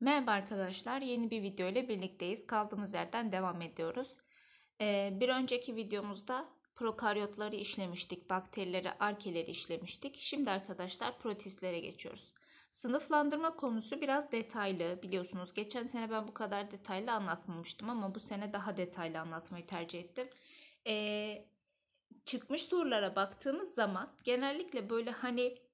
Merhaba arkadaşlar, yeni bir video ile birlikteyiz. Kaldığımız yerden devam ediyoruz. Ee, bir önceki videomuzda prokaryotları işlemiştik, bakterileri, arkeleri işlemiştik. Şimdi arkadaşlar protistlere geçiyoruz. Sınıflandırma konusu biraz detaylı biliyorsunuz. Geçen sene ben bu kadar detaylı anlatmamıştım ama bu sene daha detaylı anlatmayı tercih ettim. Ee, çıkmış sorulara baktığımız zaman genellikle böyle hani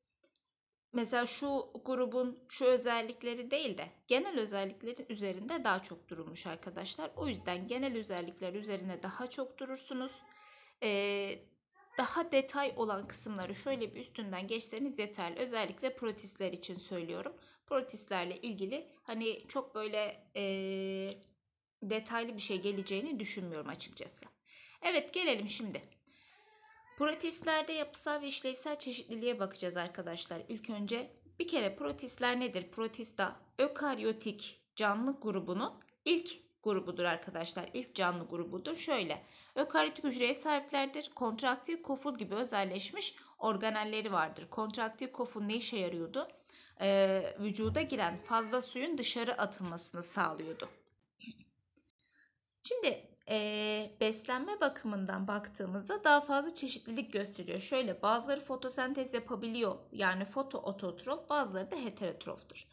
mesela şu grubun şu özellikleri değil de genel özelliklerin üzerinde daha çok durulmuş arkadaşlar. O yüzden genel özellikler üzerine daha çok durursunuz. Ee, daha detay olan kısımları şöyle bir üstünden geçseniz yeterli. Özellikle protistler için söylüyorum. Protistlerle ilgili hani çok böyle e, detaylı bir şey geleceğini düşünmüyorum açıkçası. Evet gelelim şimdi Protistlerde yapısal ve işlevsel çeşitliliğe bakacağız arkadaşlar. İlk önce bir kere protistler nedir? Protista ökaryotik canlı grubunun ilk grubudur arkadaşlar. İlk canlı grubudur. Şöyle ökaryotik hücreye sahiplerdir. Kontraktif koful gibi özelleşmiş organelleri vardır. Kontraktif koful ne işe yarıyordu? Ee, vücuda giren fazla suyun dışarı atılmasını sağlıyordu. Şimdi e, beslenme bakımından baktığımızda daha fazla çeşitlilik gösteriyor. Şöyle bazıları fotosentez yapabiliyor yani fotoototrof bazıları da heterotroftur.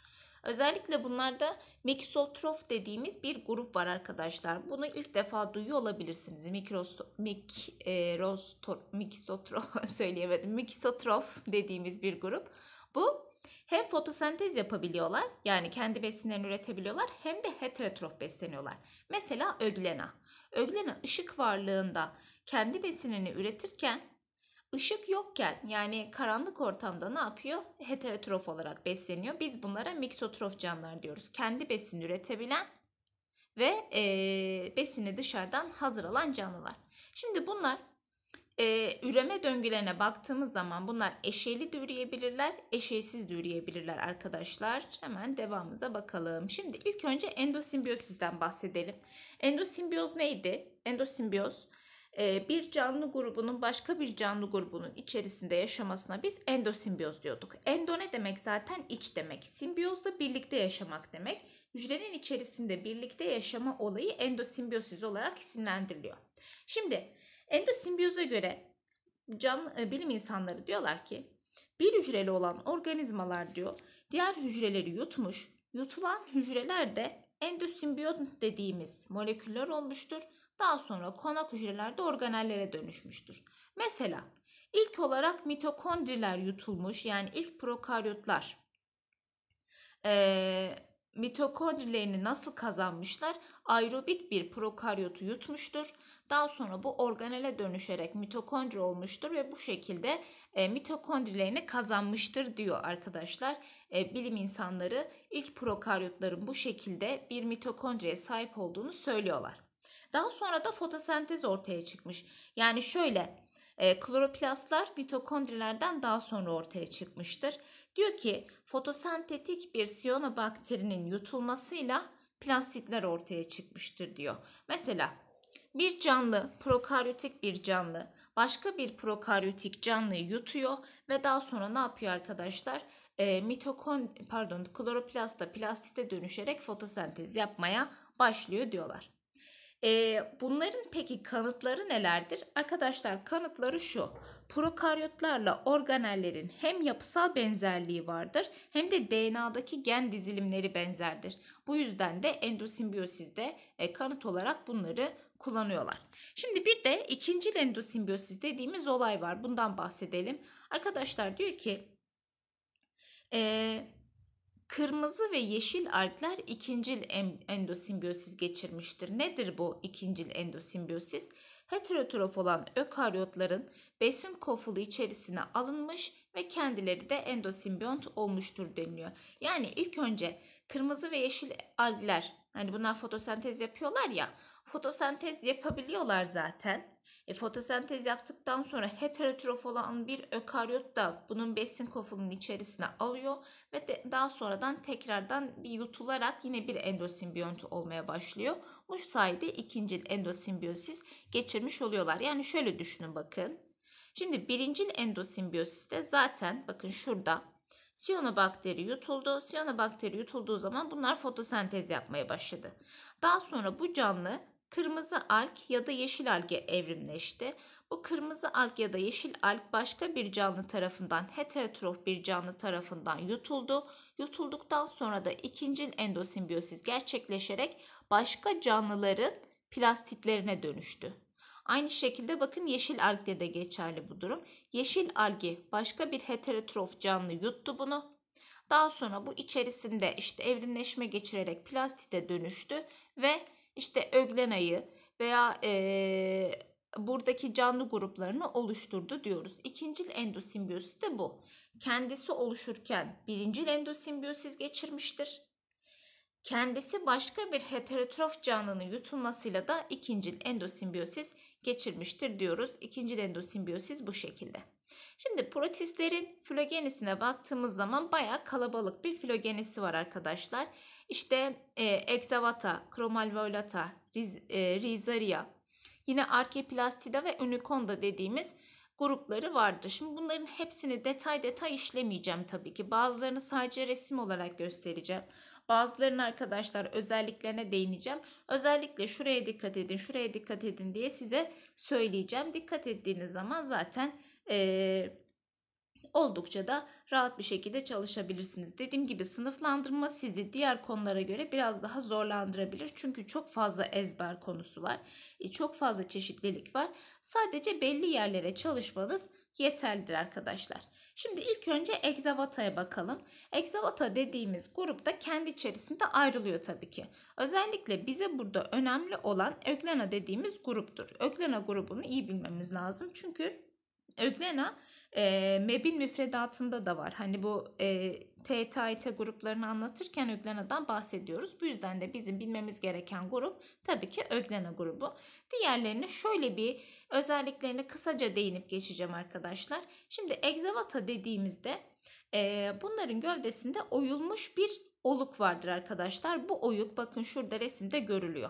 Özellikle bunlarda miksotrof dediğimiz bir grup var arkadaşlar. Bunu ilk defa duyuyor olabilirsiniz. Mikrosto, mik, e, rostor, miksotrof söyleyemedim. Miksotrof dediğimiz bir grup. Bu hem fotosentez yapabiliyorlar yani kendi besinlerini üretebiliyorlar hem de heterotrof besleniyorlar. Mesela öglena. Öğlenin ışık varlığında kendi besinini üretirken ışık yokken yani karanlık ortamda ne yapıyor? Heterotrof olarak besleniyor. Biz bunlara miksotrof canlılar diyoruz. Kendi besini üretebilen ve e, besini dışarıdan hazır alan canlılar. Şimdi bunlar ee, üreme döngülerine baktığımız zaman bunlar eşeli de üreyebilirler, eşeysiz de üreyebilirler arkadaşlar. Hemen devamımıza bakalım. Şimdi ilk önce endosimbiyosizden bahsedelim. Endosimbiyoz neydi? Endosimbiyoz bir canlı grubunun başka bir canlı grubunun içerisinde yaşamasına biz endosimbiyoz diyorduk. Endo ne demek zaten iç demek. Simbiyoz da birlikte yaşamak demek. Hücrenin içerisinde birlikte yaşama olayı endosimbiyosis olarak isimlendiriliyor. Şimdi Endosimbiyoza göre can, e, bilim insanları diyorlar ki bir hücreli olan organizmalar diyor diğer hücreleri yutmuş. Yutulan hücreler de endosimbiyot dediğimiz moleküller olmuştur. Daha sonra konak hücrelerde organellere dönüşmüştür. Mesela ilk olarak mitokondriler yutulmuş yani ilk prokaryotlar. Ee, mitokondrilerini nasıl kazanmışlar? Aerobik bir prokaryotu yutmuştur. Daha sonra bu organele dönüşerek mitokondri olmuştur ve bu şekilde e, mitokondrilerini kazanmıştır diyor arkadaşlar. E, bilim insanları ilk prokaryotların bu şekilde bir mitokondriye sahip olduğunu söylüyorlar. Daha sonra da fotosentez ortaya çıkmış. Yani şöyle e, kloroplastlar mitokondrilerden daha sonra ortaya çıkmıştır. Diyor ki fotosentetik bir siyonobakterinin yutulmasıyla plastitler ortaya çıkmıştır diyor. Mesela bir canlı prokaryotik bir canlı başka bir prokaryotik canlıyı yutuyor ve daha sonra ne yapıyor arkadaşlar? E, ee, mitokon pardon kloroplasta plastite dönüşerek fotosentez yapmaya başlıyor diyorlar. E, bunların peki kanıtları nelerdir? Arkadaşlar kanıtları şu. Prokaryotlarla organellerin hem yapısal benzerliği vardır hem de DNA'daki gen dizilimleri benzerdir. Bu yüzden de endosimbiyosizde e, kanıt olarak bunları kullanıyorlar. Şimdi bir de ikinci endosimbiyosiz dediğimiz olay var. Bundan bahsedelim. Arkadaşlar diyor ki e, Kırmızı ve yeşil algler ikincil endosimbiyosis geçirmiştir. Nedir bu ikincil endosimbiyosis? Heterotrof olan ökaryotların besin kofulu içerisine alınmış ve kendileri de endosimbiyont olmuştur deniliyor. Yani ilk önce kırmızı ve yeşil algler Hani bunlar fotosentez yapıyorlar ya. Fotosentez yapabiliyorlar zaten. E, fotosentez yaptıktan sonra heterotrof olan bir ökaryot da bunun besin kofilinin içerisine alıyor ve de, daha sonradan tekrardan bir yutularak yine bir endosimbiyont olmaya başlıyor. Bu sayede ikinci endosimbiyosis geçirmiş oluyorlar. Yani şöyle düşünün bakın. Şimdi birincil endosimbiyosiste zaten bakın şurada Siyonobakteri yutuldu. Siyonobakteri yutulduğu zaman bunlar fotosentez yapmaya başladı. Daha sonra bu canlı kırmızı alk ya da yeşil alge evrimleşti. Bu kırmızı alk ya da yeşil alk başka bir canlı tarafından, heterotrof bir canlı tarafından yutuldu. Yutulduktan sonra da ikinci endosimbiyosis gerçekleşerek başka canlıların plastitlerine dönüştü. Aynı şekilde bakın yeşil algde de geçerli bu durum. Yeşil algi başka bir heterotrof canlı yuttu bunu. Daha sonra bu içerisinde işte evrimleşme geçirerek plastite dönüştü ve işte öglenayı veya e, buradaki canlı gruplarını oluşturdu diyoruz. İkincil endosimbiyosis de bu. Kendisi oluşurken birincil endosimbiyosis geçirmiştir. Kendisi başka bir heterotrof canlının yutulmasıyla da ikincil endosimbiyosis geçirmiştir diyoruz. İkinci endosimbiyosis bu şekilde. Şimdi protistlerin filogenisine baktığımız zaman baya kalabalık bir filogenisi var arkadaşlar. İşte e, Exavata, Chromalvolata, Riz, e, Rizaria, yine Arkeplastida ve Unikonda dediğimiz grupları vardır. Şimdi bunların hepsini detay detay işlemeyeceğim tabii ki. Bazılarını sadece resim olarak göstereceğim. Bazılarının arkadaşlar özelliklerine değineceğim. Özellikle şuraya dikkat edin, şuraya dikkat edin diye size söyleyeceğim. Dikkat ettiğiniz zaman zaten ee, oldukça da rahat bir şekilde çalışabilirsiniz. Dediğim gibi sınıflandırma sizi diğer konulara göre biraz daha zorlandırabilir. Çünkü çok fazla ezber konusu var. E, çok fazla çeşitlilik var. Sadece belli yerlere çalışmanız yeterlidir arkadaşlar. Şimdi ilk önce egzavataya bakalım. Egzavata dediğimiz grupta kendi içerisinde ayrılıyor tabii ki. Özellikle bize burada önemli olan öglena dediğimiz gruptur. Öglena grubunu iyi bilmemiz lazım. Çünkü öglena e, MEB'in müfredatında da var. Hani bu e, theta, eta gruplarını anlatırken öglenadan bahsediyoruz. Bu yüzden de bizim bilmemiz gereken grup tabii ki öglena grubu. Diğerlerini şöyle bir özelliklerine kısaca değinip geçeceğim arkadaşlar. Şimdi egzavata dediğimizde e, bunların gövdesinde oyulmuş bir oluk vardır arkadaşlar. Bu oyuk bakın şurada resimde görülüyor.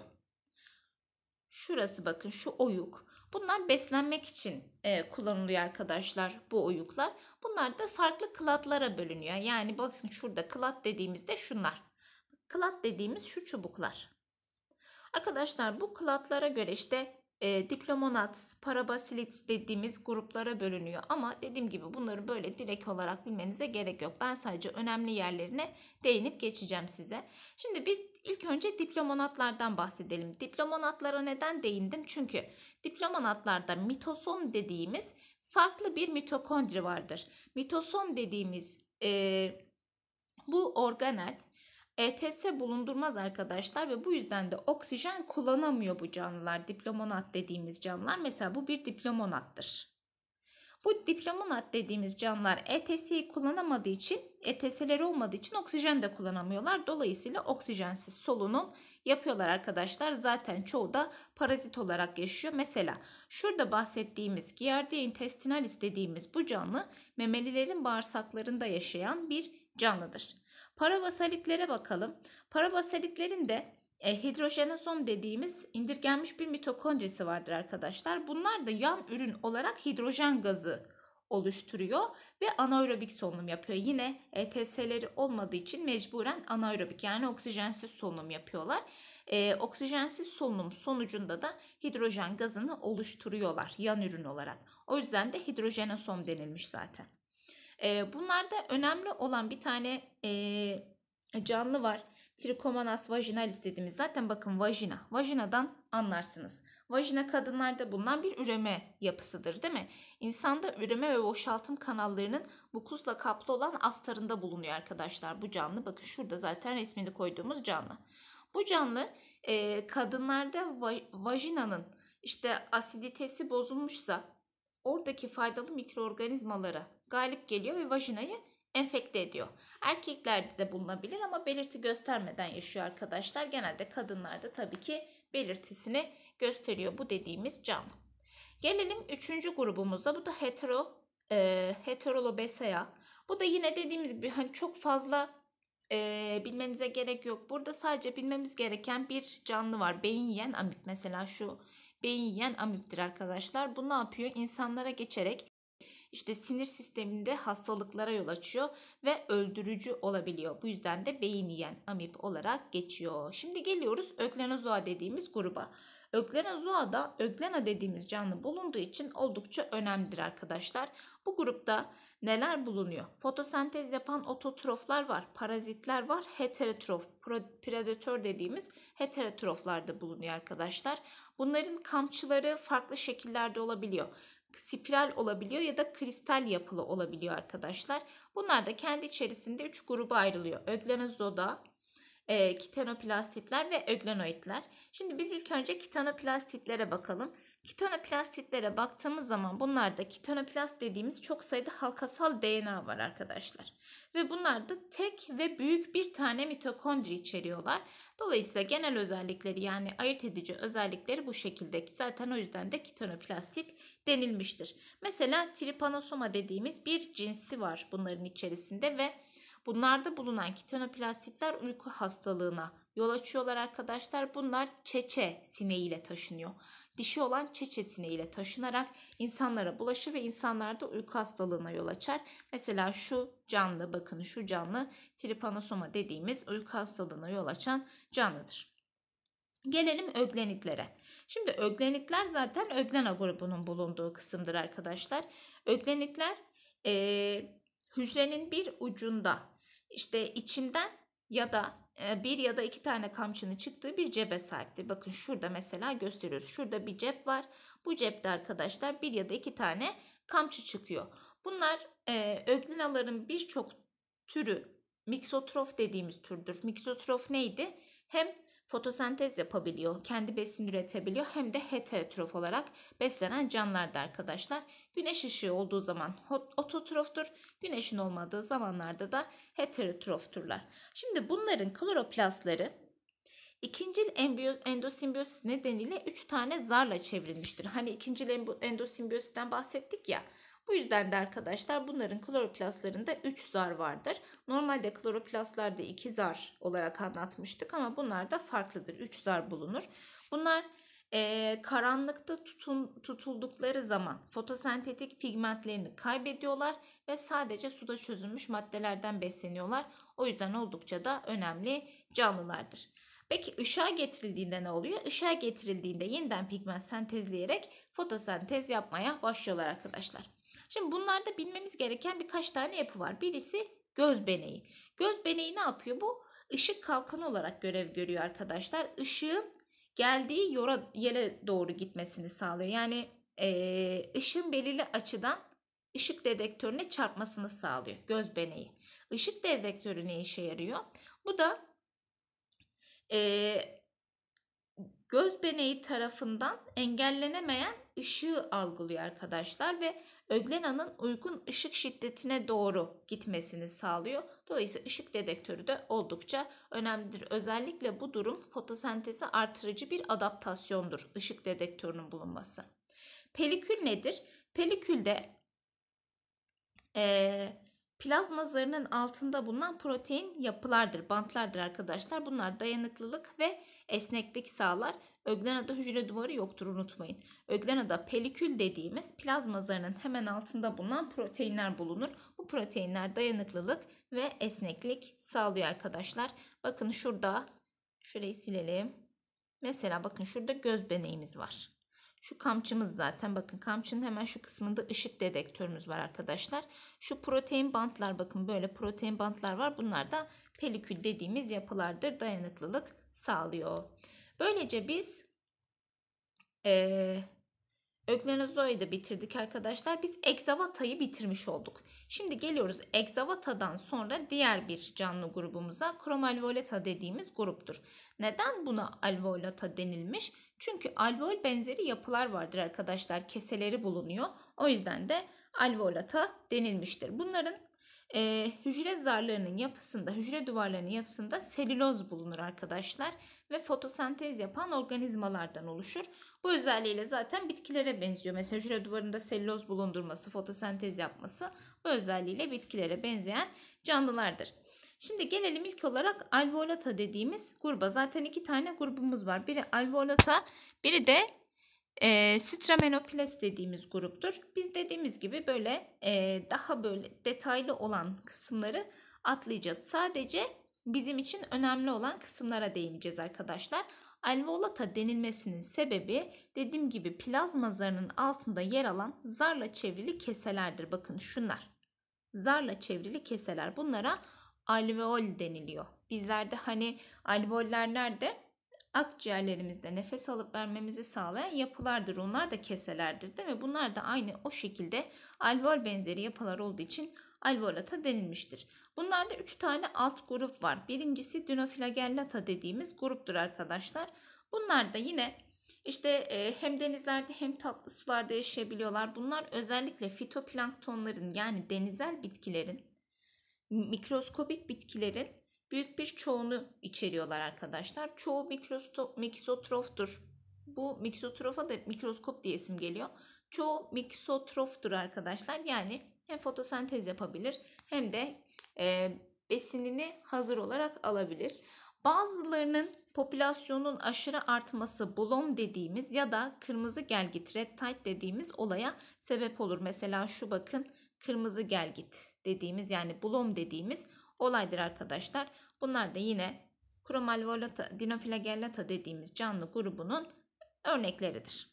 Şurası bakın şu oyuk. Bunlar beslenmek için e, kullanılıyor arkadaşlar bu oyuklar. Bunlar da farklı kılatlara bölünüyor. Yani bakın şurada kılat dediğimizde şunlar. Kılat dediğimiz şu çubuklar. Arkadaşlar bu kılatlara göre işte e, diplomonat, parabasilit dediğimiz gruplara bölünüyor. Ama dediğim gibi bunları böyle direkt olarak bilmenize gerek yok. Ben sadece önemli yerlerine değinip geçeceğim size. Şimdi biz İlk önce diplomonatlardan bahsedelim. Diplomonatlara neden değindim? Çünkü diplomonatlarda mitosom dediğimiz farklı bir mitokondri vardır. Mitosom dediğimiz e, bu organel ETS bulundurmaz arkadaşlar ve bu yüzden de oksijen kullanamıyor bu canlılar. Diplomonat dediğimiz canlılar mesela bu bir diplomonattır. Bu diplomonat dediğimiz canlılar ETS'yi kullanamadığı için, ETS'leri olmadığı için oksijen de kullanamıyorlar. Dolayısıyla oksijensiz solunum yapıyorlar arkadaşlar. Zaten çoğu da parazit olarak yaşıyor. Mesela şurada bahsettiğimiz Giardia intestinalis dediğimiz bu canlı memelilerin bağırsaklarında yaşayan bir canlıdır. Paravasalitlere bakalım. Paravasalitlerin de e, hidrojenasom dediğimiz indirgenmiş bir mitokondrisi vardır arkadaşlar. Bunlar da yan ürün olarak hidrojen gazı oluşturuyor ve anaerobik solunum yapıyor. Yine ETS'leri olmadığı için mecburen anaerobik yani oksijensiz solunum yapıyorlar. E, oksijensiz solunum sonucunda da hidrojen gazını oluşturuyorlar yan ürün olarak. O yüzden de hidrojenasom denilmiş zaten. E, bunlarda önemli olan bir tane e, canlı var. Trichomonas vaginalis dediğimiz zaten bakın vajina. Vajinadan anlarsınız. Vajina kadınlarda bulunan bir üreme yapısıdır değil mi? İnsanda üreme ve boşaltım kanallarının mukusla kaplı olan astarında bulunuyor arkadaşlar bu canlı. Bakın şurada zaten resmini koyduğumuz canlı. Bu canlı e, kadınlarda va vajinanın işte asiditesi bozulmuşsa oradaki faydalı mikroorganizmalara galip geliyor ve vajinayı enfekte ediyor. Erkeklerde de bulunabilir ama belirti göstermeden yaşıyor arkadaşlar. Genelde kadınlarda tabii ki belirtisini gösteriyor bu dediğimiz canlı. Gelelim üçüncü grubumuza. Bu da hetero e, heterolobesea. Bu da yine dediğimiz gibi hani çok fazla e, bilmenize gerek yok. Burada sadece bilmemiz gereken bir canlı var. Beyin yiyen amip mesela şu beyin yiyen amiptir arkadaşlar. Bu ne yapıyor? İnsanlara geçerek işte sinir sisteminde hastalıklara yol açıyor ve öldürücü olabiliyor. Bu yüzden de beyin yiyen amip olarak geçiyor. Şimdi geliyoruz öklenozoa dediğimiz gruba. Öklenozoa da öklena dediğimiz canlı bulunduğu için oldukça önemlidir arkadaşlar. Bu grupta neler bulunuyor? Fotosentez yapan ototroflar var, parazitler var, heterotrof, predatör dediğimiz heterotroflar da bulunuyor arkadaşlar. Bunların kamçıları farklı şekillerde olabiliyor spiral olabiliyor ya da kristal yapılı olabiliyor arkadaşlar. Bunlar da kendi içerisinde 3 gruba ayrılıyor. Öglenozoda, e, kitenoplastikler ve öglenoidler. Şimdi biz ilk önce kitanoplastiklere bakalım. Kitanoplastitlere baktığımız zaman bunlarda kitanoplast dediğimiz çok sayıda halkasal DNA var arkadaşlar. Ve bunlar da tek ve büyük bir tane mitokondri içeriyorlar. Dolayısıyla genel özellikleri yani ayırt edici özellikleri bu şekilde. Zaten o yüzden de kitanoplastit denilmiştir. Mesela tripanosoma dediğimiz bir cinsi var bunların içerisinde ve bunlarda bulunan kitanoplastikler uyku hastalığına yol açıyorlar arkadaşlar. Bunlar çeçe sineğiyle taşınıyor. Dişi olan çeçe sineğiyle taşınarak insanlara bulaşır ve insanlarda uyku hastalığına yol açar. Mesela şu canlı bakın şu canlı tripanosoma dediğimiz uyku hastalığına yol açan canlıdır. Gelelim öglenitlere. Şimdi öglenitler zaten öglena grubunun bulunduğu kısımdır arkadaşlar. Öglenitler e, hücrenin bir ucunda işte içinden ya da ee, bir ya da iki tane kamçının çıktığı bir cebe sahiptir. Bakın şurada mesela gösteriyoruz. Şurada bir cep var. Bu cepte arkadaşlar bir ya da iki tane kamçı çıkıyor. Bunlar e, öglinaların birçok türü miksotrof dediğimiz türdür. Miksotrof neydi? Hem fotosentez yapabiliyor, kendi besin üretebiliyor hem de heterotrof olarak beslenen canlılardı arkadaşlar. Güneş ışığı olduğu zaman ototroftur, güneşin olmadığı zamanlarda da heterotrofturlar. Şimdi bunların kloroplastları ikincil endosimbiyosis nedeniyle 3 tane zarla çevrilmiştir. Hani ikincil endosimbiyosten bahsettik ya. Bu yüzden de arkadaşlar bunların kloroplastlarında 3 zar vardır. Normalde kloroplastlarda 2 zar olarak anlatmıştık ama bunlar da farklıdır. 3 zar bulunur. Bunlar e, karanlıkta tutun, tutuldukları zaman fotosentetik pigmentlerini kaybediyorlar ve sadece suda çözülmüş maddelerden besleniyorlar. O yüzden oldukça da önemli canlılardır. Peki ışığa getirildiğinde ne oluyor? Işığa getirildiğinde yeniden pigment sentezleyerek fotosentez yapmaya başlıyorlar arkadaşlar. Şimdi bunlarda bilmemiz gereken birkaç tane yapı var. Birisi göz beneği. Göz beneği ne yapıyor bu? Işık kalkanı olarak görev görüyor arkadaşlar. Işığın geldiği yora, yere doğru gitmesini sağlıyor. Yani e, ışın belirli açıdan ışık dedektörüne çarpmasını sağlıyor göz beneği. Işık dedektörü ne işe yarıyor? Bu da e, göz beneği tarafından engellenemeyen ışığı algılıyor arkadaşlar ve öglenanın uygun ışık şiddetine doğru gitmesini sağlıyor. Dolayısıyla ışık dedektörü de oldukça önemlidir. Özellikle bu durum fotosentezi artırıcı bir adaptasyondur ışık dedektörünün bulunması. Pelikül nedir? Pelikülde ee, Plazma zarının altında bulunan protein yapılardır, bantlardır arkadaşlar. Bunlar dayanıklılık ve esneklik sağlar. Öglena'da hücre duvarı yoktur unutmayın. Öglena'da pelikül dediğimiz plazma zarının hemen altında bulunan proteinler bulunur. Bu proteinler dayanıklılık ve esneklik sağlıyor arkadaşlar. Bakın şurada şurayı silelim. Mesela bakın şurada göz beneğimiz var. Şu kamçımız zaten bakın kamçının hemen şu kısmında ışık dedektörümüz var arkadaşlar. Şu protein bantlar bakın böyle protein bantlar var. Bunlar da pelikül dediğimiz yapılardır. Dayanıklılık sağlıyor. Böylece biz e, Öklenozoyu da bitirdik arkadaşlar. Biz egzavatayı bitirmiş olduk. Şimdi geliyoruz egzavatadan sonra diğer bir canlı grubumuza kromalvolata dediğimiz gruptur. Neden buna alvolata denilmiş? Çünkü alveol benzeri yapılar vardır arkadaşlar. Keseleri bulunuyor. O yüzden de alveolata denilmiştir. Bunların e, hücre zarlarının yapısında, hücre duvarlarının yapısında selüloz bulunur arkadaşlar ve fotosentez yapan organizmalardan oluşur. Bu özelliğiyle zaten bitkilere benziyor. Mesela hücre duvarında selüloz bulundurması, fotosentez yapması bu özelliğiyle bitkilere benzeyen canlılardır. Şimdi gelelim ilk olarak alveolata dediğimiz gruba. Zaten iki tane grubumuz var. Biri alveolata, biri de e, stramenoplast dediğimiz gruptur. Biz dediğimiz gibi böyle e, daha böyle detaylı olan kısımları atlayacağız. Sadece bizim için önemli olan kısımlara değineceğiz arkadaşlar. Alveolata denilmesinin sebebi dediğim gibi plazma zarının altında yer alan zarla çevrili keselerdir. Bakın şunlar. Zarla çevrili keseler. Bunlara alveol deniliyor. Bizlerde hani alveoller nerede? Akciğerlerimizde nefes alıp vermemizi sağlayan yapılardır. Onlar da keselerdir değil mi? Bunlar da aynı o şekilde alveol benzeri yapılar olduğu için alveolata denilmiştir. Bunlarda 3 tane alt grup var. Birincisi dinoflagellata dediğimiz gruptur arkadaşlar. Bunlar da yine işte e, hem denizlerde hem tatlı sularda yaşayabiliyorlar. Bunlar özellikle fitoplanktonların yani denizel bitkilerin Mikroskopik bitkilerin büyük bir çoğunu içeriyorlar arkadaşlar. Çoğu mikrosotroftur. Bu mikrosotrofa da mikroskop diye isim geliyor. Çoğu mikrosotroftur arkadaşlar. Yani hem fotosentez yapabilir hem de e, besinini hazır olarak alabilir. Bazılarının popülasyonun aşırı artması blom dediğimiz ya da kırmızı gelgit red tide dediğimiz olaya sebep olur. Mesela şu bakın kırmızı gel git dediğimiz yani bulom dediğimiz olaydır arkadaşlar. Bunlar da yine Chromalvolata, dinoflagellata dediğimiz canlı grubunun örnekleridir.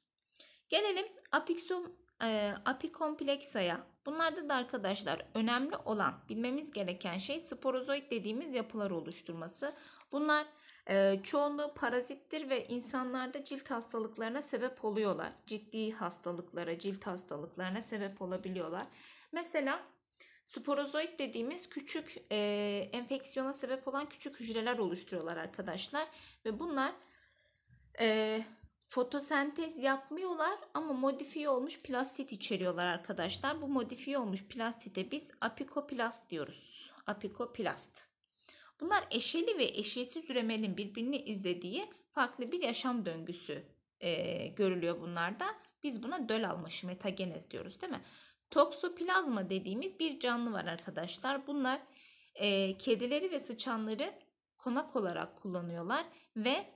Gelelim apixum, e, apikomplexa'ya. Bunlarda da arkadaşlar önemli olan bilmemiz gereken şey sporozoid dediğimiz yapılar oluşturması. Bunlar çoğunluğu parazittir ve insanlarda cilt hastalıklarına sebep oluyorlar. Ciddi hastalıklara, cilt hastalıklarına sebep olabiliyorlar. Mesela Sporozoid dediğimiz küçük e, enfeksiyona sebep olan küçük hücreler oluşturuyorlar arkadaşlar. Ve bunlar e, fotosentez yapmıyorlar ama modifiye olmuş plastit içeriyorlar arkadaşlar. Bu modifiye olmuş plastite biz apikoplast diyoruz. Apikoplast. Bunlar eşeli ve eşiyesiz üremelin birbirini izlediği farklı bir yaşam döngüsü e, görülüyor bunlarda. Biz buna döl almaşı metagenez diyoruz değil mi? Toksoplazma dediğimiz bir canlı var arkadaşlar. Bunlar e, kedileri ve sıçanları konak olarak kullanıyorlar ve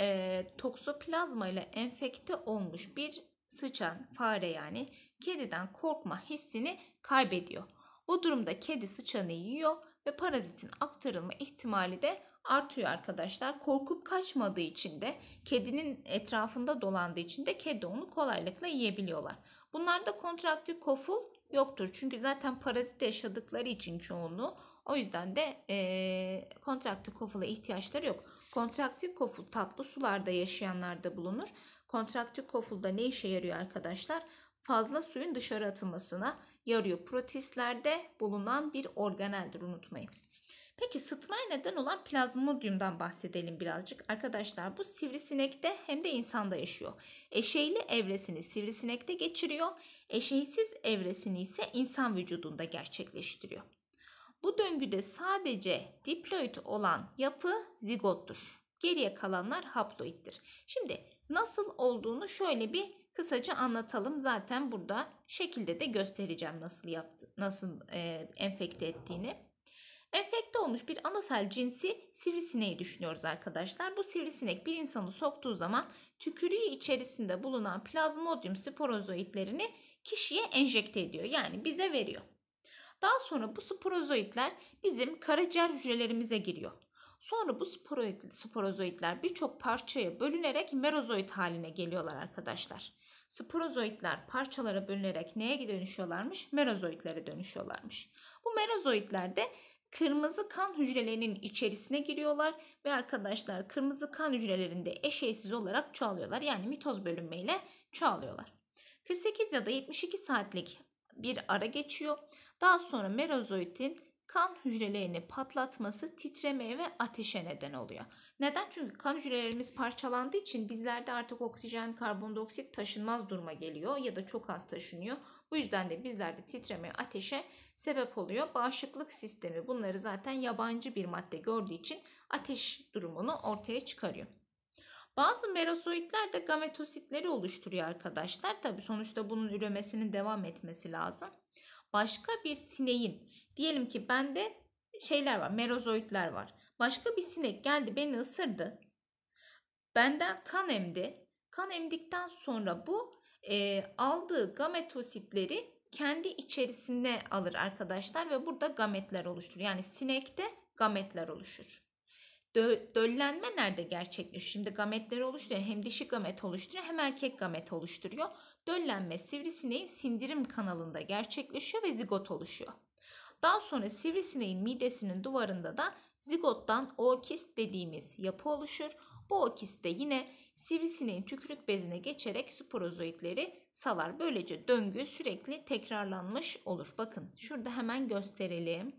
e, toksoplazma ile enfekte olmuş bir sıçan fare yani kediden korkma hissini kaybediyor. Bu durumda kedi sıçanı yiyor ve parazitin aktarılma ihtimali de artıyor arkadaşlar. Korkup kaçmadığı için de kedinin etrafında dolandığı için de kedi onu kolaylıkla yiyebiliyorlar. Bunlarda kontraktif koful yoktur. Çünkü zaten parazit yaşadıkları için çoğunluğu o yüzden de e, kontraktif kofula ihtiyaçları yok. Kontraktif koful tatlı sularda yaşayanlarda bulunur. Kontraktif kofulda ne işe yarıyor arkadaşlar? Fazla suyun dışarı atılmasına, yarıyor. Protistlerde bulunan bir organeldir unutmayın. Peki sıtmaya neden olan plazmodyumdan bahsedelim birazcık. Arkadaşlar bu sivrisinekte hem de insanda yaşıyor. Eşeyli evresini sivrisinekte geçiriyor. Eşeysiz evresini ise insan vücudunda gerçekleştiriyor. Bu döngüde sadece diploid olan yapı zigottur. Geriye kalanlar haploittir. Şimdi nasıl olduğunu şöyle bir kısaca anlatalım. Zaten burada şekilde de göstereceğim nasıl yaptı, nasıl e, enfekte ettiğini. Enfekte olmuş bir anofel cinsi sivrisineği düşünüyoruz arkadaşlar. Bu sivrisinek bir insanı soktuğu zaman tükürüğü içerisinde bulunan plazmodium sporozoitlerini kişiye enjekte ediyor. Yani bize veriyor. Daha sonra bu sporozoitler bizim karaciğer hücrelerimize giriyor. Sonra bu sporozoitler birçok parçaya bölünerek merozoit haline geliyorlar arkadaşlar. Sporozoitler parçalara bölünerek neye dönüşüyorlarmış? Merozoitlere dönüşüyorlarmış. Bu merozoitler de kırmızı kan hücrelerinin içerisine giriyorlar ve arkadaşlar kırmızı kan hücrelerinde eşeysiz olarak çoğalıyorlar. Yani mitoz bölünmeyle çoğalıyorlar. 48 ya da 72 saatlik bir ara geçiyor. Daha sonra merozoitin kan hücrelerini patlatması titremeye ve ateşe neden oluyor. Neden? Çünkü kan hücrelerimiz parçalandığı için bizlerde artık oksijen, karbondioksit taşınmaz duruma geliyor ya da çok az taşınıyor. Bu yüzden de bizlerde titreme ateşe sebep oluyor. Bağışıklık sistemi bunları zaten yabancı bir madde gördüğü için ateş durumunu ortaya çıkarıyor. Bazı merosoidler de gametositleri oluşturuyor arkadaşlar. Tabi sonuçta bunun üremesinin devam etmesi lazım. Başka bir sineğin Diyelim ki bende şeyler var, merozoitler var. Başka bir sinek geldi beni ısırdı. Benden kan emdi. Kan emdikten sonra bu e, aldığı gametositleri kendi içerisinde alır arkadaşlar ve burada gametler oluşur. Yani sinekte gametler oluşur. Dö döllenme nerede gerçekleşiyor? Şimdi gametler oluşturuyor. Hem dişi gamet oluşturuyor hem erkek gamet oluşturuyor. Döllenme sivrisineğin sindirim kanalında gerçekleşiyor ve zigot oluşuyor. Daha sonra sivrisineğin midesinin duvarında da zigottan ookist dediğimiz yapı oluşur. Bu ookist de yine sivrisineğin tükürük bezine geçerek sporozoitleri salar. Böylece döngü sürekli tekrarlanmış olur. Bakın şurada hemen gösterelim.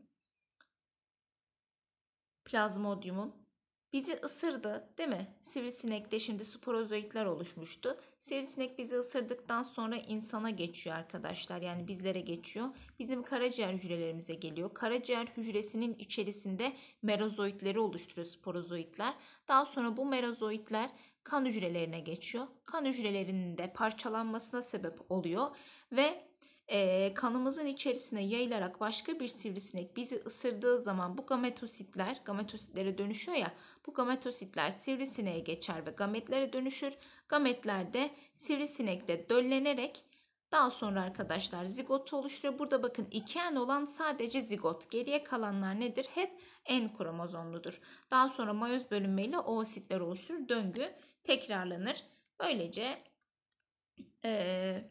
Plazmodium'un Bizi ısırdı değil mi? Sivrisinekte şimdi sporozoitler oluşmuştu. Sivrisinek bizi ısırdıktan sonra insana geçiyor arkadaşlar. Yani bizlere geçiyor. Bizim karaciğer hücrelerimize geliyor. Karaciğer hücresinin içerisinde merozoitleri oluşturuyor sporozoitler. Daha sonra bu merozoitler kan hücrelerine geçiyor. Kan hücrelerinin de parçalanmasına sebep oluyor. Ve e, kanımızın içerisine yayılarak başka bir sivrisinek bizi ısırdığı zaman bu gametositler gametositlere dönüşüyor ya bu gametositler sivrisineğe geçer ve gametlere dönüşür. Gametler de sivrisinekte döllenerek daha sonra arkadaşlar zigotu oluşturuyor. Burada bakın iki n olan sadece zigot. Geriye kalanlar nedir? Hep en kromozomludur. Daha sonra mayoz bölünmeyle oositler oluşturur. Döngü tekrarlanır. Böylece e,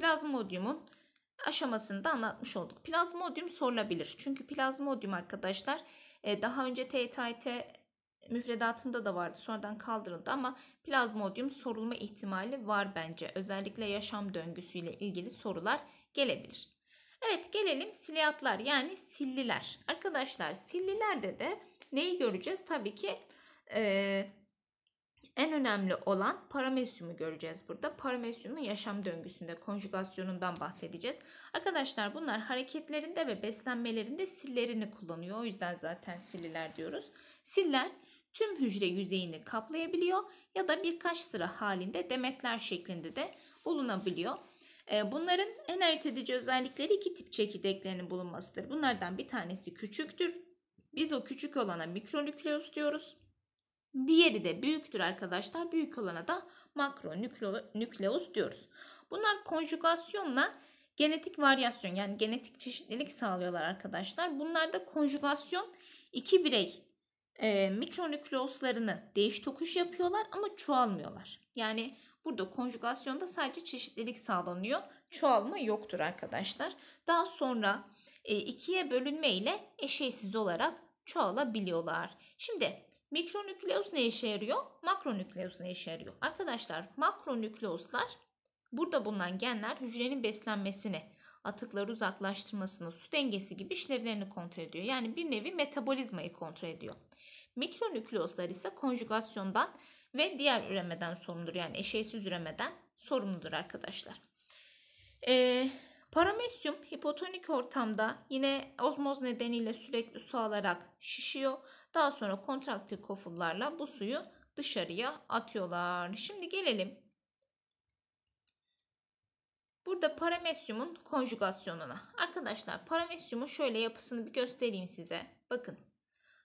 plazmodyumun aşamasında anlatmış olduk. Plazmodyum sorulabilir. Çünkü plazmodyum arkadaşlar e, daha önce TTIT müfredatında da vardı. Sonradan kaldırıldı ama plazmodyum sorulma ihtimali var bence. Özellikle yaşam döngüsüyle ilgili sorular gelebilir. Evet gelelim siliatlar yani silliler. Arkadaşlar sillilerde de neyi göreceğiz? Tabii ki e, en önemli olan paramesyumu göreceğiz burada. Paramesyumun yaşam döngüsünde konjugasyonundan bahsedeceğiz. Arkadaşlar bunlar hareketlerinde ve beslenmelerinde sillerini kullanıyor. O yüzden zaten siller diyoruz. Siller tüm hücre yüzeyini kaplayabiliyor ya da birkaç sıra halinde demetler şeklinde de bulunabiliyor. Ee, bunların en ayırt edici özellikleri iki tip çekirdeklerinin bulunmasıdır. Bunlardan bir tanesi küçüktür. Biz o küçük olana mikronükleus diyoruz. Diğeri de büyüktür arkadaşlar. Büyük olana da makronükleus diyoruz. Bunlar konjugasyonla genetik varyasyon yani genetik çeşitlilik sağlıyorlar arkadaşlar. Bunlarda konjugasyon iki birey e, mikronükleuslarını değiş tokuş yapıyorlar ama çoğalmıyorlar. Yani burada konjugasyonda sadece çeşitlilik sağlanıyor. Çoğalma yoktur arkadaşlar. Daha sonra e, ikiye bölünme ile eşeysiz olarak çoğalabiliyorlar. Şimdi Mikronükleus ne işe yarıyor? Makronükleus ne işe yarıyor? Arkadaşlar makronükleuslar burada bulunan genler hücrenin beslenmesini, atıkları uzaklaştırmasını, su dengesi gibi işlevlerini kontrol ediyor. Yani bir nevi metabolizmayı kontrol ediyor. Mikronükleuslar ise konjugasyondan ve diğer üremeden sorumludur. Yani eşeysiz üremeden sorumludur arkadaşlar. Ee, paramesyum hipotonik ortamda yine ozmoz nedeniyle sürekli su alarak şişiyor. Daha sonra kontraktif kofullarla bu suyu dışarıya atıyorlar. Şimdi gelelim. Burada paramesyumun konjugasyonuna. Arkadaşlar paramesyumun şöyle yapısını bir göstereyim size. Bakın.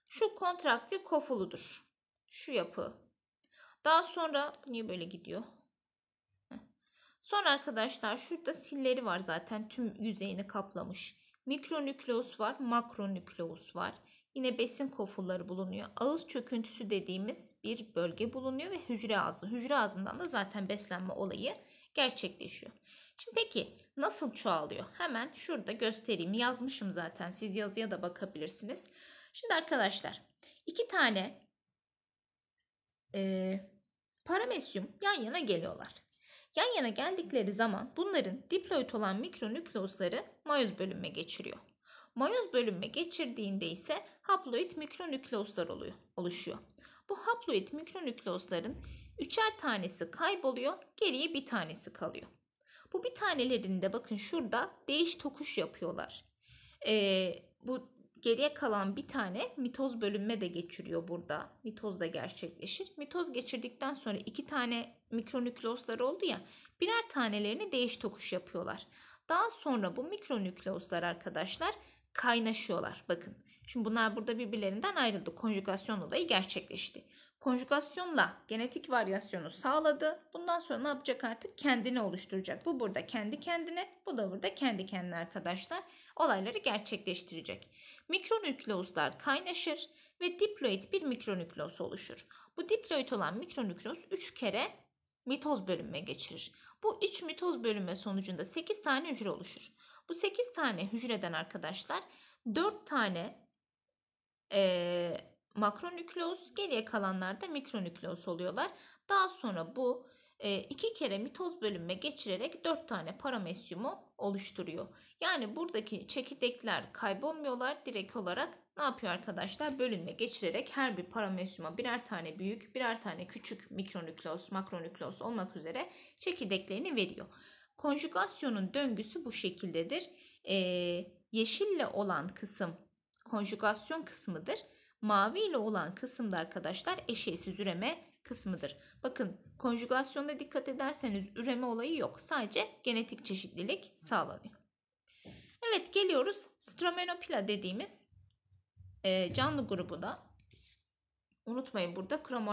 Şu kontraktif kofuludur. Şu yapı. Daha sonra niye böyle gidiyor? Sonra arkadaşlar şurada silleri var zaten tüm yüzeyini kaplamış. Mikronükleus var, makronükleus var. Yine besin kofulları bulunuyor. Ağız çöküntüsü dediğimiz bir bölge bulunuyor ve hücre ağzı. Hücre ağzından da zaten beslenme olayı gerçekleşiyor. Şimdi peki nasıl çoğalıyor? Hemen şurada göstereyim. Yazmışım zaten. Siz yazıya da bakabilirsiniz. Şimdi arkadaşlar iki tane e, paramesyum yan yana geliyorlar. Yan yana geldikleri zaman bunların diploid olan mikronükleusları mayoz bölünme geçiriyor. Mayoz bölünme geçirdiğinde ise haploid mikronükleoslar oluyor, oluşuyor. Bu haploid mikronükleosların üçer tanesi kayboluyor, geriye bir tanesi kalıyor. Bu bir tanelerinde bakın şurada değiş tokuş yapıyorlar. Ee, bu geriye kalan bir tane mitoz bölünme de geçiriyor burada. Mitoz da gerçekleşir. Mitoz geçirdikten sonra iki tane mikronükleoslar oldu ya birer tanelerini değiş tokuş yapıyorlar. Daha sonra bu mikronükleoslar arkadaşlar kaynaşıyorlar. Bakın şimdi bunlar burada birbirlerinden ayrıldı. Konjugasyon olayı gerçekleşti. Konjugasyonla genetik varyasyonu sağladı. Bundan sonra ne yapacak artık? Kendini oluşturacak. Bu burada kendi kendine, bu da burada kendi kendine arkadaşlar. Olayları gerçekleştirecek. Mikronükleuslar kaynaşır ve diploid bir mikronükleus oluşur. Bu diploid olan mikronükleus 3 kere mitoz bölünme geçirir. Bu 3 mitoz bölünme sonucunda 8 tane hücre oluşur. Bu 8 tane hücreden arkadaşlar 4 tane e, makronükleus geriye kalanlar da mikronükleoz oluyorlar. Daha sonra bu e, iki kere mitoz bölünme geçirerek dört tane paramesyumu oluşturuyor. Yani buradaki çekirdekler kaybolmuyorlar direkt olarak ne yapıyor arkadaşlar? Bölünme geçirerek her bir paramesyuma birer tane büyük, birer tane küçük mikronükleos, makronükleos olmak üzere çekirdeklerini veriyor. Konjugasyonun döngüsü bu şekildedir. Ee, yeşille olan kısım konjugasyon kısmıdır. Mavi ile olan kısımda arkadaşlar eşeğsiz üreme kısmıdır. Bakın konjugasyonda dikkat ederseniz üreme olayı yok. Sadece genetik çeşitlilik sağlanıyor. Evet geliyoruz Stromenopila dediğimiz e, canlı grubuna. Unutmayın burada krom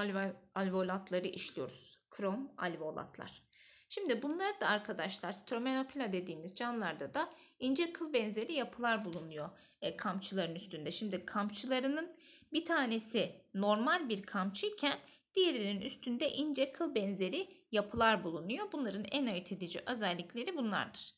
alveolatları işliyoruz. Krom alveolatlar. Şimdi bunlar da arkadaşlar stromenopila dediğimiz canlılarda da ince kıl benzeri yapılar bulunuyor e, kamçıların üstünde. Şimdi kamçılarının bir tanesi normal bir kamçıyken Diğerinin üstünde ince kıl benzeri yapılar bulunuyor. Bunların en ayırt edici özellikleri bunlardır.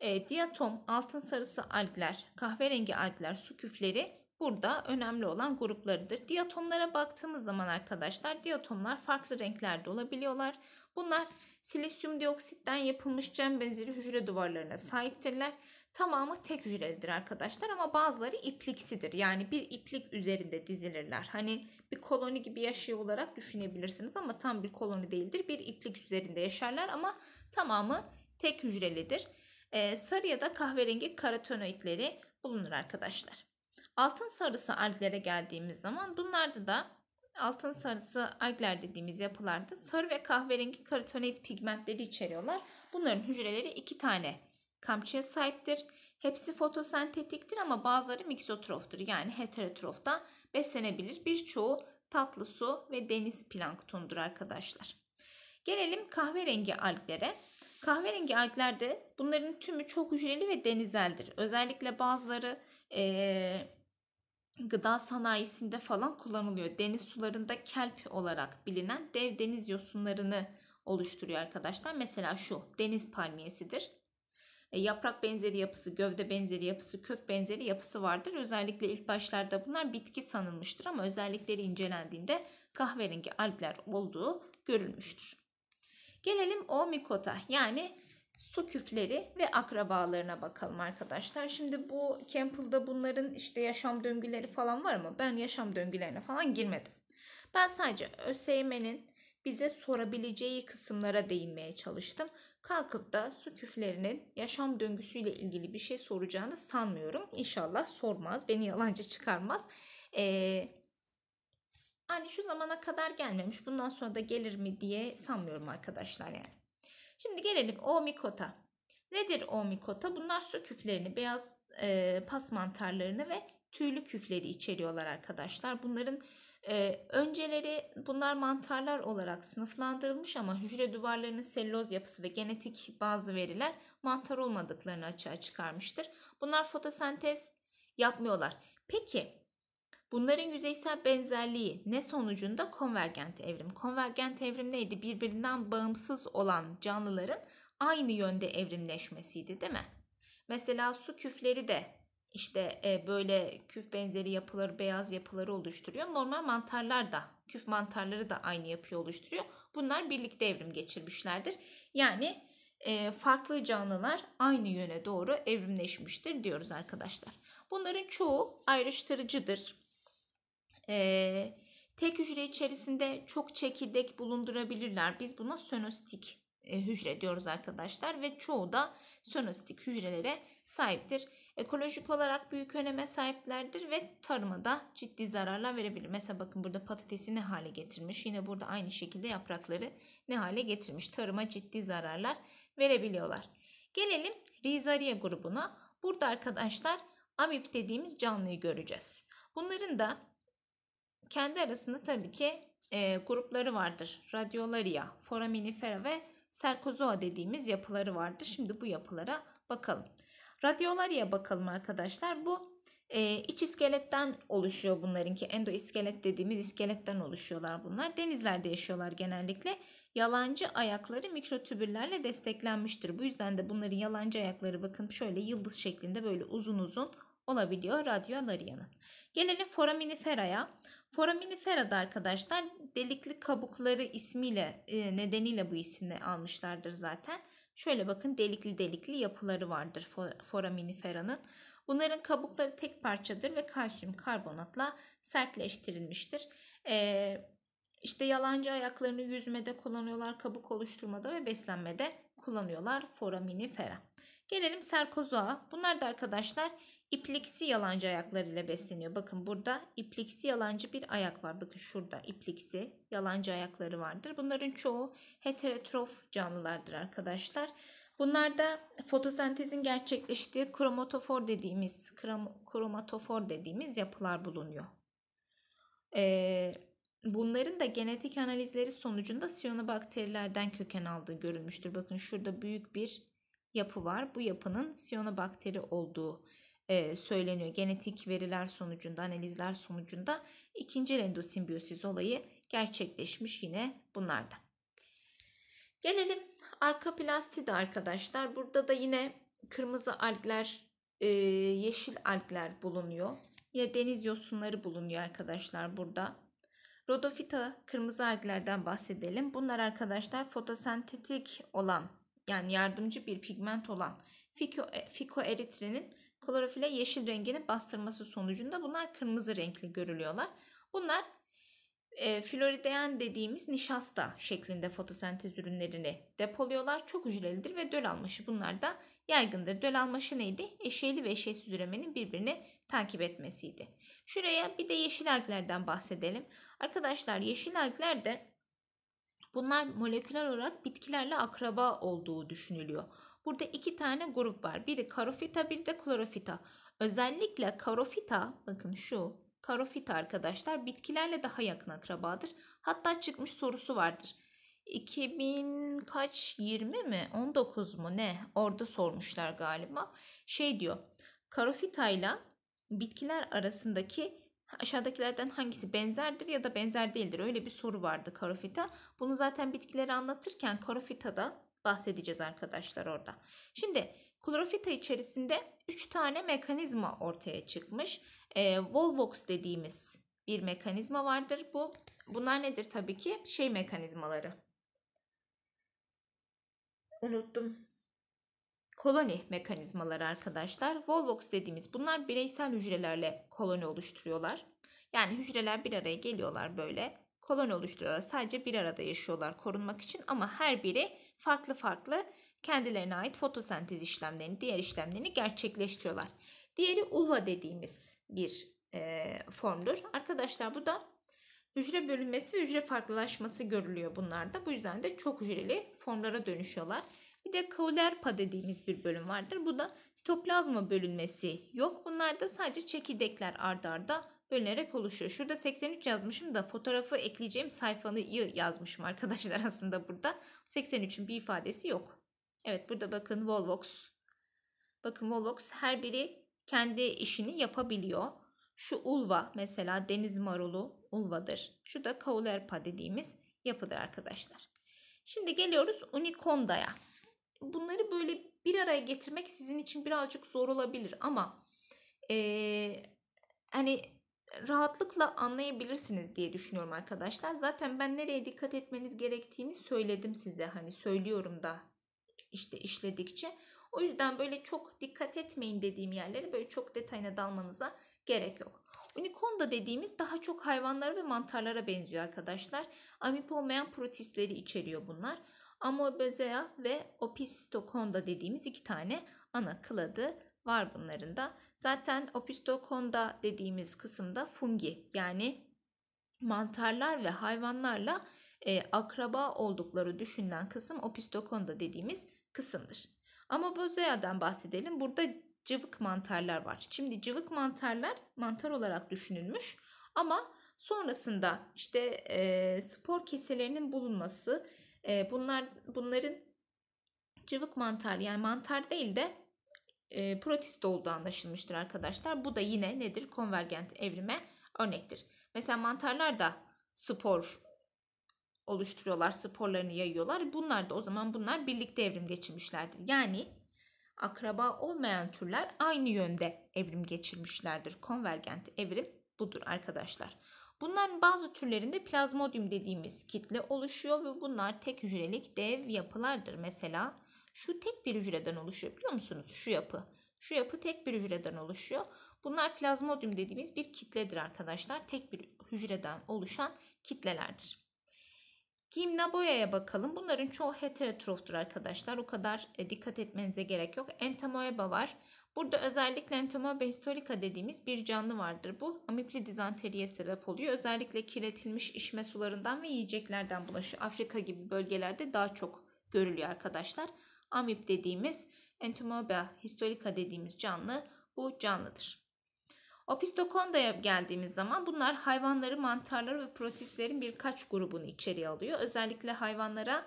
E, diatom, altın sarısı algler, kahverengi algler, su küfleri burada önemli olan gruplarıdır. Diatomlara baktığımız zaman arkadaşlar diatomlar farklı renklerde olabiliyorlar. Bunlar silisyum dioksitten yapılmış cem benzeri hücre duvarlarına sahiptirler. Tamamı tek hücrelidir arkadaşlar ama bazıları ipliksidir. Yani bir iplik üzerinde dizilirler. Hani bir koloni gibi yaşıyor olarak düşünebilirsiniz ama tam bir koloni değildir. Bir iplik üzerinde yaşarlar ama tamamı tek hücrelidir. Ee, sarı ya da kahverengi karotenoidleri bulunur arkadaşlar. Altın sarısı alglere geldiğimiz zaman bunlarda da altın sarısı algler dediğimiz yapılarda sarı ve kahverengi karotenoid pigmentleri içeriyorlar. Bunların hücreleri iki tane kamçıya sahiptir. Hepsi fotosentetiktir ama bazıları miksotroftur yani heterotrofta beslenebilir. Birçoğu tatlı su ve deniz planktondur arkadaşlar. Gelelim kahverengi alglere. Kahverengi alglerde bunların tümü çok hücreli ve denizeldir. Özellikle bazıları e, gıda sanayisinde falan kullanılıyor. Deniz sularında kelp olarak bilinen dev deniz yosunlarını oluşturuyor arkadaşlar. Mesela şu deniz palmiyesidir. E, yaprak benzeri yapısı, gövde benzeri yapısı, kök benzeri yapısı vardır. Özellikle ilk başlarda bunlar bitki sanılmıştır ama özellikleri incelendiğinde kahverengi algler olduğu görülmüştür. Gelelim omikota yani su küfleri ve akrabalarına bakalım arkadaşlar. Şimdi bu Campbell'da bunların işte yaşam döngüleri falan var ama ben yaşam döngülerine falan girmedim. Ben sadece ÖSYM'nin bize sorabileceği kısımlara değinmeye çalıştım. Kalkıp da su küflerinin yaşam döngüsüyle ilgili bir şey soracağını sanmıyorum. İnşallah sormaz, beni yalancı çıkarmaz. Ee, hani şu zamana kadar gelmemiş, bundan sonra da gelir mi diye sanmıyorum arkadaşlar yani. Şimdi gelelim omikota. Nedir omikota? Bunlar su küflerini, beyaz e, pas mantarlarını ve tüylü küfleri içeriyorlar arkadaşlar. Bunların ee, önceleri bunlar mantarlar olarak sınıflandırılmış ama hücre duvarlarının selüloz yapısı ve genetik bazı veriler mantar olmadıklarını açığa çıkarmıştır. Bunlar fotosentez yapmıyorlar. Peki bunların yüzeysel benzerliği ne sonucunda konvergent evrim? Konvergent evrim neydi? Birbirinden bağımsız olan canlıların aynı yönde evrimleşmesiydi değil mi? Mesela su küfleri de işte e, böyle küf benzeri yapıları, beyaz yapıları oluşturuyor. Normal mantarlar da, küf mantarları da aynı yapıyı oluşturuyor. Bunlar birlikte evrim geçirmişlerdir. Yani e, farklı canlılar aynı yöne doğru evrimleşmiştir diyoruz arkadaşlar. Bunların çoğu ayrıştırıcıdır. E, tek hücre içerisinde çok çekirdek bulundurabilirler. Biz buna sönöstik e, hücre diyoruz arkadaşlar ve çoğu da sönöstik hücrelere sahiptir ekolojik olarak büyük öneme sahiplerdir ve tarıma da ciddi zararlar verebilir. Mesela bakın burada patatesi ne hale getirmiş. Yine burada aynı şekilde yaprakları ne hale getirmiş. Tarıma ciddi zararlar verebiliyorlar. Gelelim Rizaria grubuna. Burada arkadaşlar amip dediğimiz canlıyı göreceğiz. Bunların da kendi arasında tabii ki e, grupları vardır. Radiolaria, foraminifera ve serkozoa dediğimiz yapıları vardır. Şimdi bu yapılara bakalım. Radyolariye bakalım arkadaşlar. Bu e, iç iskeletten oluşuyor bunlarınki. iskelet dediğimiz iskeletten oluşuyorlar bunlar. Denizlerde yaşıyorlar genellikle. Yalancı ayakları mikrotübüllerle desteklenmiştir. Bu yüzden de bunların yalancı ayakları bakın şöyle yıldız şeklinde böyle uzun uzun olabiliyor radyolariyanın. Gelelim foraminiferaya. da arkadaşlar delikli kabukları ismiyle e, nedeniyle bu isimle almışlardır zaten. Şöyle bakın delikli delikli yapıları vardır foraminiferanın. Bunların kabukları tek parçadır ve kalsiyum karbonatla sertleştirilmiştir. Ee, işte yalancı ayaklarını yüzmede kullanıyorlar, kabuk oluşturmada ve beslenmede kullanıyorlar foraminifera. Gelelim serkozoa. Bunlar da arkadaşlar İpliksi yalancı ayaklarıyla besleniyor. Bakın burada ipliksi yalancı bir ayak var. Bakın şurada ipliksi yalancı ayakları vardır. Bunların çoğu heterotrof canlılardır arkadaşlar. Bunlar da fotosentezin gerçekleştiği kromatofor dediğimiz krom, kromatofor dediğimiz yapılar bulunuyor. Ee, bunların da genetik analizleri sonucunda siyonobakterilerden köken aldığı görülmüştür. Bakın şurada büyük bir yapı var. Bu yapının siyonobakteri olduğu e, söyleniyor. Genetik veriler sonucunda, analizler sonucunda ikinci endosimbiyosis olayı gerçekleşmiş yine bunlarda. Gelelim arka arkaplastide arkadaşlar. Burada da yine kırmızı algler, e, yeşil algler bulunuyor. Yine deniz yosunları bulunuyor arkadaşlar burada. Rodofita kırmızı alglerden bahsedelim. Bunlar arkadaşlar fotosentetik olan yani yardımcı bir pigment olan fiko e, fikoeritrinin klorofile yeşil rengini bastırması sonucunda bunlar kırmızı renkli görülüyorlar. Bunlar e, floridean dediğimiz nişasta şeklinde fotosentez ürünlerini depoluyorlar. Çok hücrelidir ve döl almaşı bunlar da yaygındır. Döl almaşı neydi? Eşeğli ve eşeğsiz üremenin birbirini takip etmesiydi. Şuraya bir de yeşil alglerden bahsedelim. Arkadaşlar yeşil algler de Bunlar moleküler olarak bitkilerle akraba olduğu düşünülüyor. Burada iki tane grup var. Biri karofita, biri de klorofita. Özellikle karofita, bakın şu karofita arkadaşlar bitkilerle daha yakın akrabadır. Hatta çıkmış sorusu vardır. 2000 kaç 20 mi 19 mu ne orada sormuşlar galiba. Şey diyor. Karofita ile bitkiler arasındaki aşağıdakilerden hangisi benzerdir ya da benzer değildir? Öyle bir soru vardı karofita. Bunu zaten bitkileri anlatırken karofitadan bahsedeceğiz arkadaşlar orada. Şimdi klorofita içerisinde 3 tane mekanizma ortaya çıkmış. E, Volvox dediğimiz bir mekanizma vardır. Bu bunlar nedir tabii ki? Şey mekanizmaları. Unuttum koloni mekanizmaları arkadaşlar. Volvox dediğimiz bunlar bireysel hücrelerle koloni oluşturuyorlar. Yani hücreler bir araya geliyorlar böyle. Koloni oluşturuyorlar. Sadece bir arada yaşıyorlar korunmak için ama her biri farklı farklı kendilerine ait fotosentez işlemlerini, diğer işlemlerini gerçekleştiriyorlar. Diğeri uva dediğimiz bir e, formdur. Arkadaşlar bu da hücre bölünmesi ve hücre farklılaşması görülüyor bunlarda. Bu yüzden de çok hücreli formlara dönüşüyorlar. Bir de Kaulerpa dediğimiz bir bölüm vardır. Bu da sitoplazma bölünmesi yok. Bunlarda sadece çekirdekler ardarda bölünerek oluşuyor. Şurada 83 yazmışım da fotoğrafı ekleyeceğim sayfanı yazmışım arkadaşlar aslında burada. 83'ün bir ifadesi yok. Evet burada bakın Volvox. Bakın Volvox her biri kendi işini yapabiliyor. Şu ulva mesela deniz marulu ulvadır. Şu da kaulerpa dediğimiz yapıdır arkadaşlar. Şimdi geliyoruz unikondaya bunları böyle bir araya getirmek sizin için birazcık zor olabilir ama e, hani rahatlıkla anlayabilirsiniz diye düşünüyorum arkadaşlar. Zaten ben nereye dikkat etmeniz gerektiğini söyledim size. Hani söylüyorum da işte işledikçe. O yüzden böyle çok dikkat etmeyin dediğim yerlere böyle çok detayına dalmanıza gerek yok. Uniconda dediğimiz daha çok hayvanlara ve mantarlara benziyor arkadaşlar. Amip olmayan protistleri içeriyor bunlar. Amobezea ve opistokonda dediğimiz iki tane ana kladı var bunların da. Zaten opistokonda dediğimiz kısımda fungi yani mantarlar ve hayvanlarla e, akraba oldukları düşünülen kısım opistokonda dediğimiz kısımdır. Ama bozea'dan bahsedelim. Burada cıvık mantarlar var. Şimdi cıvık mantarlar mantar olarak düşünülmüş ama sonrasında işte e, spor keselerinin bulunması e, bunlar bunların cıvık mantar yani mantar değil de e, protist olduğu anlaşılmıştır arkadaşlar. Bu da yine nedir? Konvergent evrime örnektir. Mesela mantarlar da spor oluşturuyorlar, sporlarını yayıyorlar. Bunlar da o zaman bunlar birlikte evrim geçirmişlerdir. Yani akraba olmayan türler aynı yönde evrim geçirmişlerdir. Konvergent evrim budur arkadaşlar. Bunların bazı türlerinde plazmodium dediğimiz kitle oluşuyor ve bunlar tek hücrelik dev yapılardır. Mesela şu tek bir hücreden oluşuyor biliyor musunuz? Şu yapı. Şu yapı tek bir hücreden oluşuyor. Bunlar plazmodium dediğimiz bir kitledir arkadaşlar. Tek bir hücreden oluşan kitlelerdir. Gimnaboya'ya bakalım. Bunların çoğu heterotroftur arkadaşlar. O kadar e, dikkat etmenize gerek yok. Entamoeba var. Burada özellikle entomoeba histolika dediğimiz bir canlı vardır. Bu amipli dizanteriye sebep oluyor. Özellikle kirletilmiş içme sularından ve yiyeceklerden bulaşıyor. Afrika gibi bölgelerde daha çok görülüyor arkadaşlar. Amip dediğimiz entomoeba histolika dediğimiz canlı bu canlıdır. Opistokondaya geldiğimiz zaman bunlar hayvanları, mantarları ve protistlerin birkaç grubunu içeriye alıyor. Özellikle hayvanlara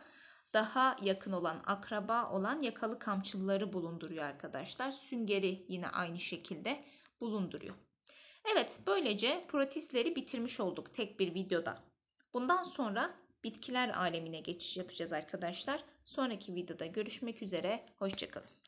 daha yakın olan akraba olan yakalı kamçıları bulunduruyor arkadaşlar. Süngeri yine aynı şekilde bulunduruyor. Evet böylece protisleri bitirmiş olduk tek bir videoda. Bundan sonra bitkiler alemine geçiş yapacağız arkadaşlar. Sonraki videoda görüşmek üzere. Hoşçakalın.